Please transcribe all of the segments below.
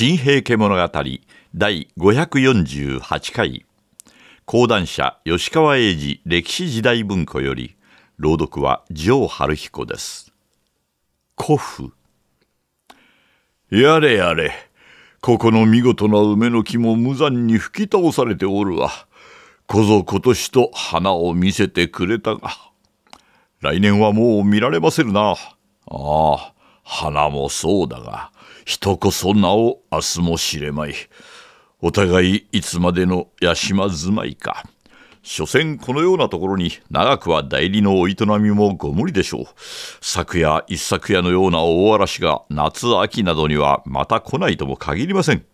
新平家物語第548回講談社吉川英治歴史時代文庫より朗読は城春彦です古風やれやれここの見事な梅の木も無残に吹き倒されておるわこぞ今年と花を見せてくれたが来年はもう見られませるなああ花もそうだが人こそなお明日も知れまい。お互いいつまでの屋島住まいか。所詮このようなところに長くは代理のお営みもご無理でしょう。昨夜一昨夜のような大嵐が夏秋などにはまた来ないとも限りません。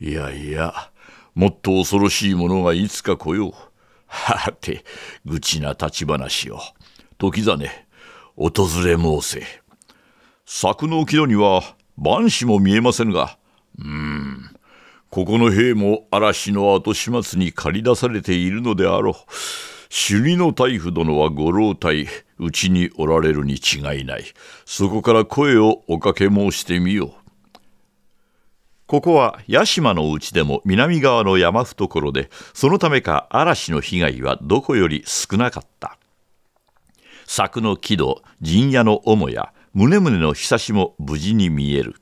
いやいや、もっと恐ろしいものがいつか来よう。はて、愚痴な立ち話を。時ざね、訪れ申せ。柵の木戸には万死も見えませんが、うーん、ここの兵も嵐の後始末に駆り出されているのであろう。首里の大夫殿はご老体、うちにおられるに違いない。そこから声をおかけ申してみよう。ここは屋島のうちでも南側の山懐で、そのためか嵐の被害はどこより少なかった。柵の木戸、陣屋の母屋、宗々のひしも無事に見える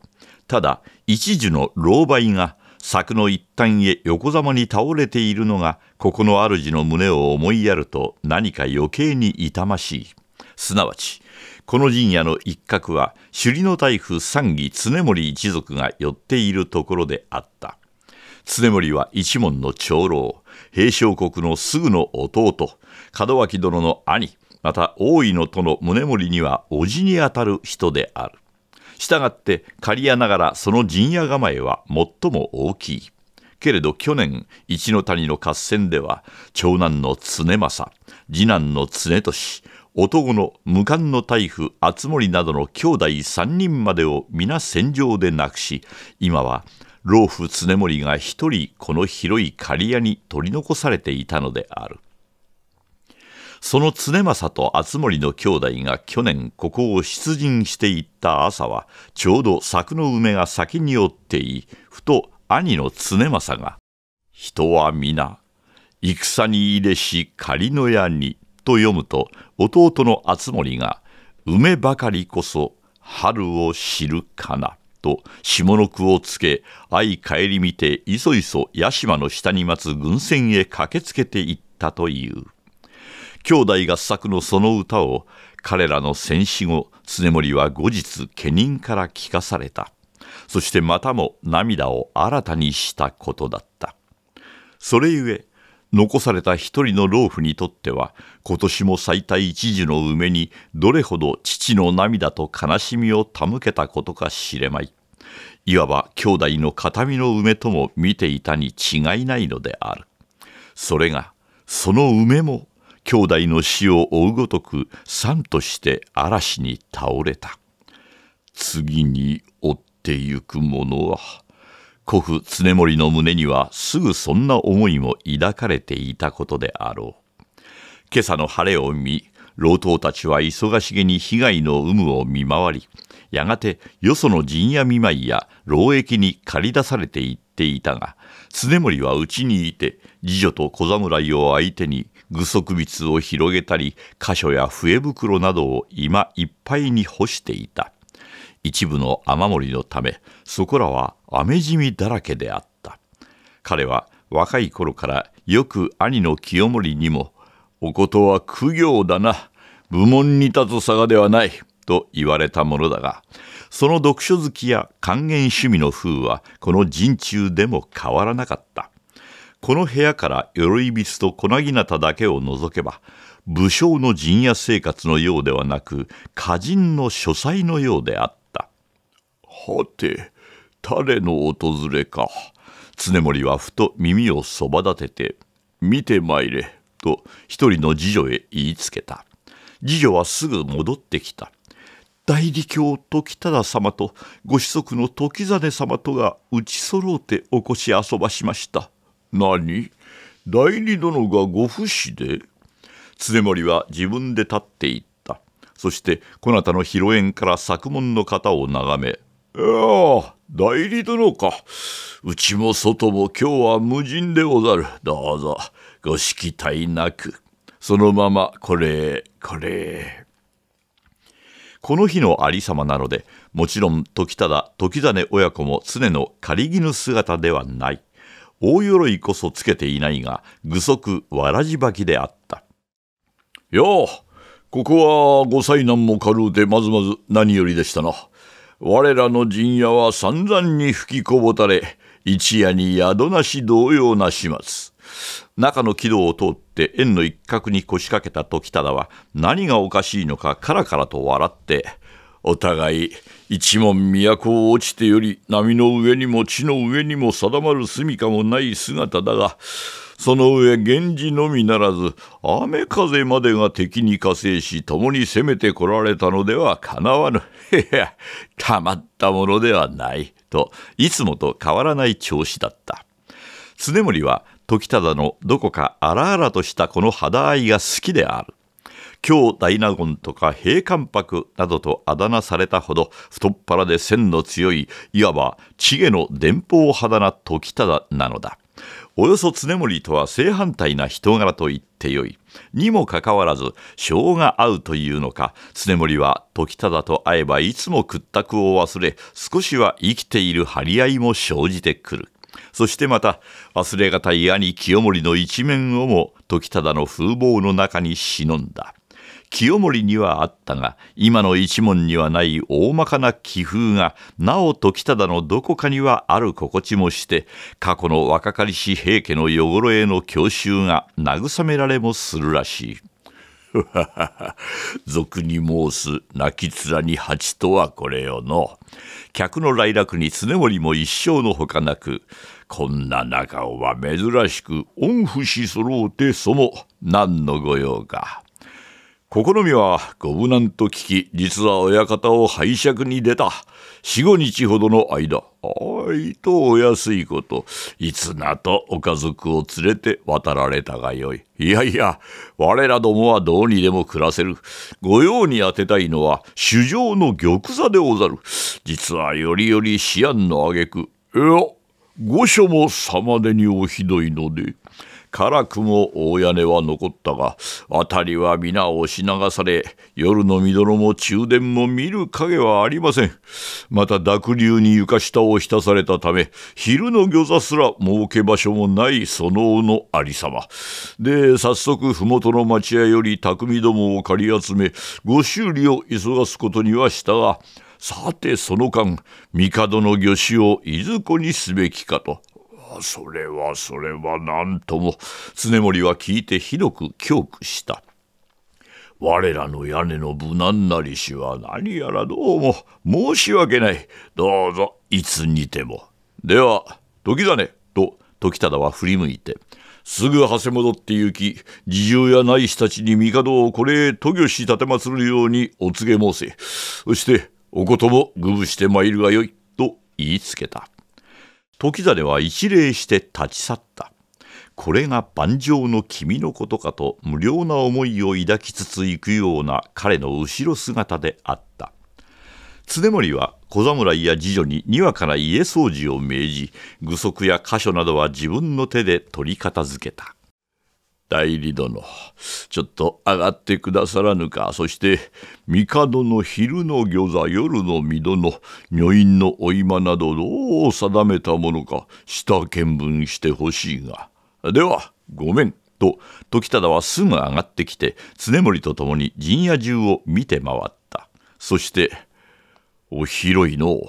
ただ一樹の老梅が柵の一端へ横ざまに倒れているのがここの主の胸を思いやると何か余計に痛ましいすなわちこの陣屋の一角は首里の大夫三義常盛一族が寄っているところであった常森は一門の長老平昌国のすぐの弟門脇殿の兄また大井の殿宗盛には叔父にあたる人であるしたがって刈谷ながらその陣屋構えは最も大きいけれど去年一の谷の合戦では長男の常政次男の常俊男の無冠の大夫敦盛などの兄弟3人までを皆戦場で亡くし今は老夫常盛が一人この広い刈谷に取り残されていたのである。その常政と敦盛の兄弟が去年ここを出陣していった朝はちょうど柵の梅が先に寄っていふと兄の常政が「人は皆戦に入れし仮の屋に」と読むと弟の敦盛が「梅ばかりこそ春を知るかな」と下の句をつけ相帰り見ていそいそ屋島の下に待つ軍船へ駆けつけていったという。兄弟合作のその歌を彼らの戦死後常森は後日家人から聞かされたそしてまたも涙を新たにしたことだったそれゆえ残された一人の老婦にとっては今年も最大一時の梅にどれほど父の涙と悲しみを手向けたことか知れまいいわば兄弟の形見の梅とも見ていたに違いないのであるそれがその梅も兄弟の死を追うごとく三として嵐に倒れた次に追ってゆく者は古父常盛の胸にはすぐそんな思いも抱かれていたことであろう今朝の晴れを見老頭たちは忙しげに被害の有無を見回りやがてよその陣や見舞いや労役に駆り出されていっていたが常盛はうちにいて次女と小侍を相手に具足蜜を広げたり箇所や笛袋などを今いっぱいに干していた一部の雨漏りのためそこらは雨じみだらけであった彼は若い頃からよく兄の清盛にも「おことは苦行だな部門に立つ差がではない」と言われたものだがその読書好きや還元趣味の風はこの陣中でも変わらなかったこの部屋から鎧光と粉ぎなただけを除けば武将の陣屋生活のようではなく歌人の書斎のようであったはて誰の訪れか常森はふと耳をそば立てて「見てまいれ」と一人の次女へ言いつけた次女はすぐ戻ってきた代理教時忠様とご子息の時実様とが打ちそろうてお越し遊ばしました何代理殿がご不死で常森は自分で立っていったそしてこなたの披露宴から作文の型を眺め「ああ代理殿かうちも外も今日は無人でござるどうぞご指揮体なくそのままこれこれ」この日の有様なのでもちろん時忠時実親子も常の狩衣姿ではない。大鎧こそつけていないが具足わらじばきであった「ようここはご災難も軽うてまずまず何よりでしたな我らの陣屋は散々に吹きこぼたれ一夜に宿なし同様な始末」中の軌道を通って円の一角に腰掛けた時忠は何がおかしいのかカラカラと笑ってお互い一門都を落ちてより波の上にも地の上にも定まる住みかもない姿だがその上源氏のみならず雨風までが敵に加勢し共に攻めてこられたのではかなわぬいやたまったものではないといつもと変わらない調子だった常森は時忠のどこか荒々としたこの肌合いが好きである京大納言とか平関白などとあだ名されたほど太っ腹で線の強いいわば知恵の伝法肌な時忠なのだおよそ常森とは正反対な人柄と言ってよいにもかかわらず性が合うというのか常森は時忠と会えばいつも屈託を忘れ少しは生きている張り合いも生じてくるそしてまた忘れがたい兄清盛の一面をも時忠の風貌の中に忍んだ清盛にはあったが今の一門にはない大まかな気風がなお時忠のどこかにはある心地もして過去の若かりし平家の汚れへの郷愁が慰められもするらしい。俗に申す泣き面に蜂とはこれよの客の来楽に常盛も一生のほかなくこんな中をは珍しく恩不しそろうてそも何の御用か。試みはご無難と聞き、実は親方を拝借に出た。四五日ほどの間、あいとお安いこと、いつなとお家族を連れて渡られたがよい。いやいや、我らどもはどうにでも暮らせる。御用に当てたいのは、主上の玉座でござる。実はよりより思案の挙句、いや、御所も様でにおひどいので、辛くも大屋根は残ったが辺りは皆押し流され夜のみどろも中殿も見る影はありませんまた濁流に床下を浸されたため昼の御座すら設け場所もないそののありさまで早速麓の町屋より匠どもを借り集めご修理を急がすことにはしたがさてその間帝の御子をいずこにすべきかとそれはそれは何とも常森は聞いてひどく恐怖した我らの屋根の無難なりしは何やらどうも申し訳ないどうぞいつにてもでは時だねと時忠は振り向いてすぐはせ戻って行き侍従や内人たちに帝をこれへ渡御してつるようにお告げ申せそしてお言葉をぐぶしてまいるがよいと言いつけた時真は一礼して立ち去った。これが盤上の君のことかと無料な思いを抱きつつ行くような彼の後ろ姿であった。常森は小侍や次女ににわかな家掃除を命じ、具足や箇所などは自分の手で取り片付けた。代理殿ちょっと上がってくださらぬかそして帝の昼の餃子夜の御殿女院のお今などどう定めたものか下見分してほしいがではごめん」と時忠はすぐ上がってきて常盛と共に陣屋中を見て回ったそして「お広いの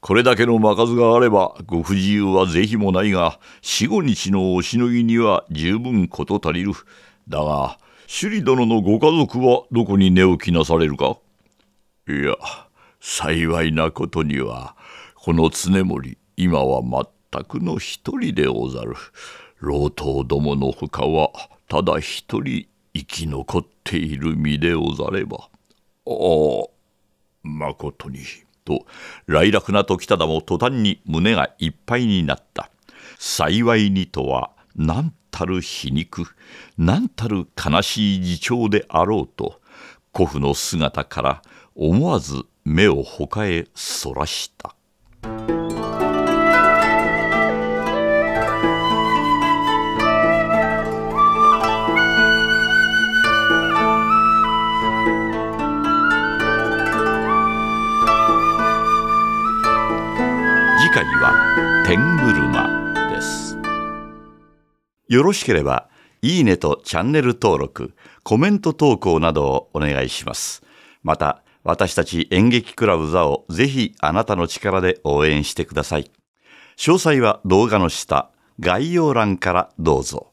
これだけの間数があればご不自由は是非もないが四五日のおしのぎには十分事足りるだが首里殿のご家族はどこに寝起きなされるかいや幸いなことにはこの常森今は全くの一人でござる老頭どものほかはただ一人生き残っている身でござればああまことに。と、来楽な時忠も途端に胸がいっぱいになった。幸いにとは、なんたる皮肉、なんたる悲しい事情であろうと、古父の姿から思わず目をほかへそらした。回は「天車」ですよろしければいいねとチャンネル登録コメント投稿などをお願いしますまた私たち演劇クラブ座をぜひあなたの力で応援してください詳細は動画の下概要欄からどうぞ